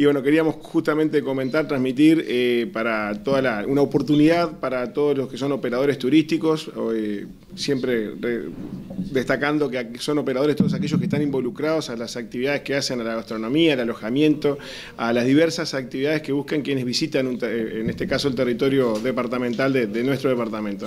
Y bueno, queríamos justamente comentar, transmitir eh, para toda la, una oportunidad para todos los que son operadores turísticos, siempre destacando que son operadores todos aquellos que están involucrados a las actividades que hacen a la gastronomía, al alojamiento, a las diversas actividades que buscan quienes visitan, en este caso, el territorio departamental de, nuestro departamento.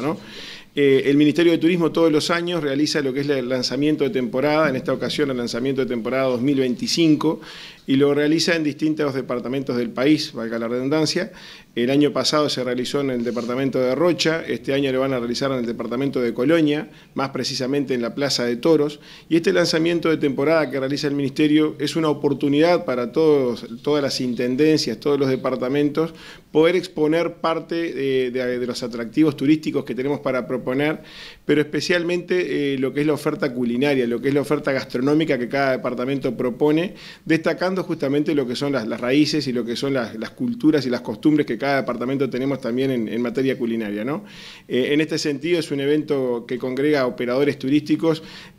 Eh, el Ministerio de Turismo todos los años realiza lo que es el lanzamiento de temporada, en esta ocasión el lanzamiento de temporada 2025, y lo realiza en distintos departamentos del país, valga la redundancia. El año pasado se realizó en el departamento de Rocha, este año lo van a realizar en el departamento de Colonia, más precisamente en la Plaza de Toros y este lanzamiento de temporada que realiza el Ministerio es una oportunidad para todos, todas las intendencias, todos los departamentos, poder exponer parte de, los atractivos turísticos que tenemos para proponer, pero especialmente eh, lo que es la oferta culinaria, lo que es la oferta gastronómica que cada departamento propone, destacando justamente lo que son las, raíces y lo que son las, culturas y las costumbres que cada departamento tenemos también en, materia culinaria. ¿no? Eh, en este sentido es un evento que congrega operadores turísticos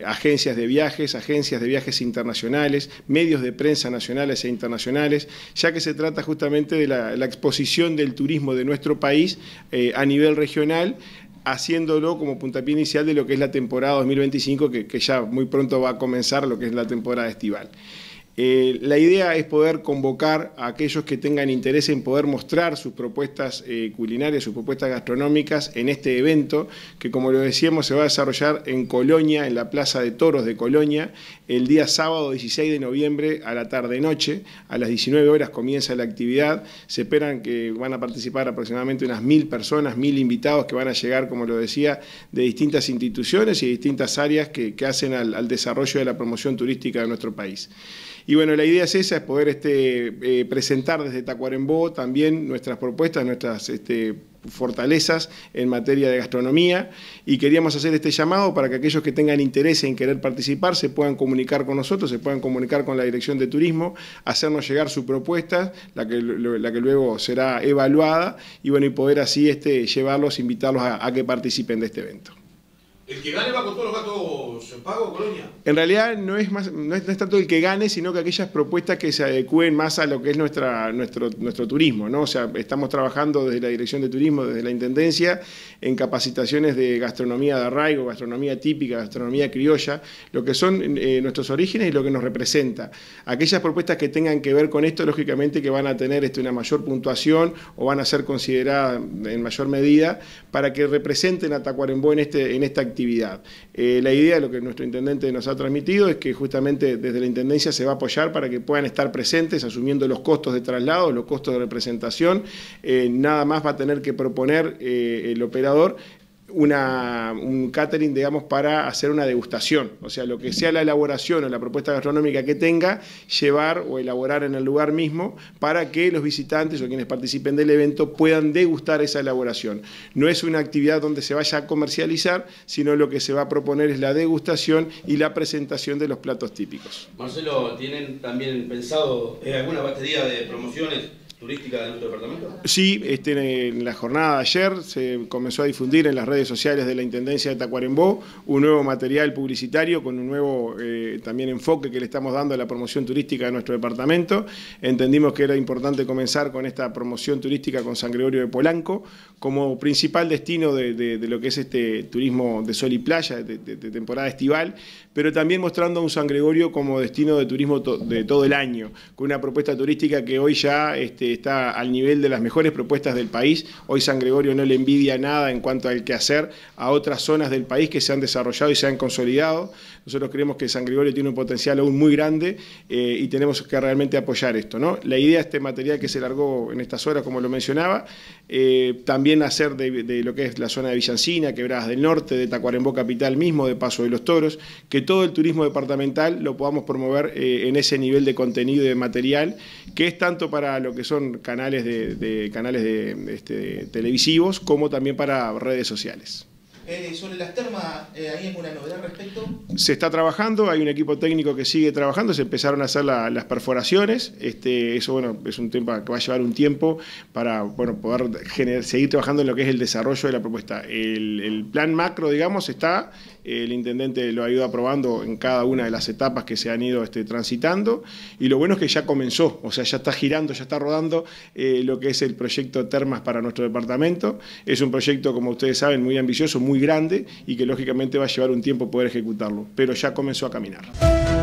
agencias de viajes, agencias de viajes internacionales, medios de prensa nacionales e internacionales, ya que se trata justamente de la, exposición del turismo de nuestro país eh, a nivel regional, haciéndolo como puntapié inicial de lo que es la temporada 2025, que ya muy pronto va a comenzar lo que es la temporada estival. Eh, la idea es poder convocar a aquellos que tengan interés en poder mostrar sus propuestas eh, culinarias, sus propuestas gastronómicas en este evento, que como lo decíamos se va a desarrollar en Colonia, en la Plaza de Toros de Colonia, el día sábado 16 de noviembre a la tarde-noche, a las 19 horas comienza la actividad, se esperan que van a participar aproximadamente unas mil personas, mil invitados que van a llegar, como lo decía, de distintas instituciones y distintas áreas que, hacen al desarrollo de la promoción turística de nuestro país. Y bueno, la idea es esa, es poder este, eh, presentar desde Tacuarembó también nuestras propuestas, nuestras este, fortalezas en materia de gastronomía y queríamos hacer este llamado para que aquellos que tengan interés en querer participar se puedan comunicar con nosotros, se puedan comunicar con la Dirección de Turismo, hacernos llegar su propuesta, la que, luego será evaluada y bueno, y poder así este, llevarlos, invitarlos a que participen de este evento. El que gane va con todos los gatos en pago, Colonia. En realidad no es, más, no es, tanto el que gane, sino que aquellas propuestas que se adecúen más a lo que es nuestra, nuestro, nuestro turismo. ¿no? O sea, estamos trabajando desde la Dirección de Turismo, desde la Intendencia, en capacitaciones de gastronomía de arraigo, gastronomía típica, gastronomía criolla, lo que son eh, nuestros orígenes y lo que nos representa. Aquellas propuestas que tengan que ver con esto, lógicamente que van a tener este, una mayor puntuación o van a ser consideradas en mayor medida para que representen a Tacuarembó en, este, en esta actividad actividad. Eh, la idea, de lo que nuestro intendente nos ha transmitido, es que justamente desde la intendencia se va a apoyar para que puedan estar presentes asumiendo los costos de traslado, los costos de representación. Eh, nada más va a tener que proponer eh, el operador una, un catering, digamos, para hacer una degustación. O sea, lo que sea la elaboración o la propuesta gastronómica que tenga, llevar o elaborar en el lugar mismo para que los visitantes o quienes participen del evento puedan degustar esa elaboración. No es una actividad donde se vaya a comercializar, sino lo que se va a proponer es la degustación y la presentación de los platos típicos. Marcelo, ¿tienen también pensado alguna batería de promociones? turística de nuestro departamento? Sí, este, en la jornada de ayer se comenzó a difundir en las redes sociales de la Intendencia de Tacuarembó un nuevo material publicitario con un nuevo eh, también enfoque que le estamos dando a la promoción turística de nuestro departamento. Entendimos que era importante comenzar con esta promoción turística con San Gregorio de Polanco como principal destino de, lo que es este turismo de sol y playa, de, temporada estival, pero también mostrando a un San Gregorio como destino de turismo de todo el año, con una propuesta turística que hoy ya... Este, está al nivel de las mejores propuestas del país. Hoy San Gregorio no le envidia nada en cuanto al hacer a otras zonas del país que se han desarrollado y se han consolidado. Nosotros creemos que San Gregorio tiene un potencial aún muy grande eh, y tenemos que realmente apoyar esto. ¿no? La idea de este material que se largó en estas horas, como lo mencionaba, eh, también hacer de, lo que es la zona de Villancina, Quebradas del Norte, de Tacuarembó Capital mismo, de Paso de los Toros, que todo el turismo departamental lo podamos promover eh, en ese nivel de contenido y de material, que es tanto para lo que son son canales de, canales de, este, televisivos como también para redes sociales. Eh, sobre las termas, eh, ¿hay alguna novedad al respecto? Se está trabajando, hay un equipo técnico que sigue trabajando, se empezaron a hacer las perforaciones, este, eso bueno, es un tema que va a llevar un tiempo para bueno, poder seguir trabajando en lo que es el desarrollo de la propuesta. el plan macro, digamos, está el intendente lo ha ido aprobando en cada una de las etapas que se han ido este, transitando y lo bueno es que ya comenzó, o sea, ya está girando, ya está rodando eh, lo que es el proyecto Termas para nuestro departamento. Es un proyecto, como ustedes saben, muy ambicioso, muy grande y que lógicamente va a llevar un tiempo poder ejecutarlo, pero ya comenzó a caminar.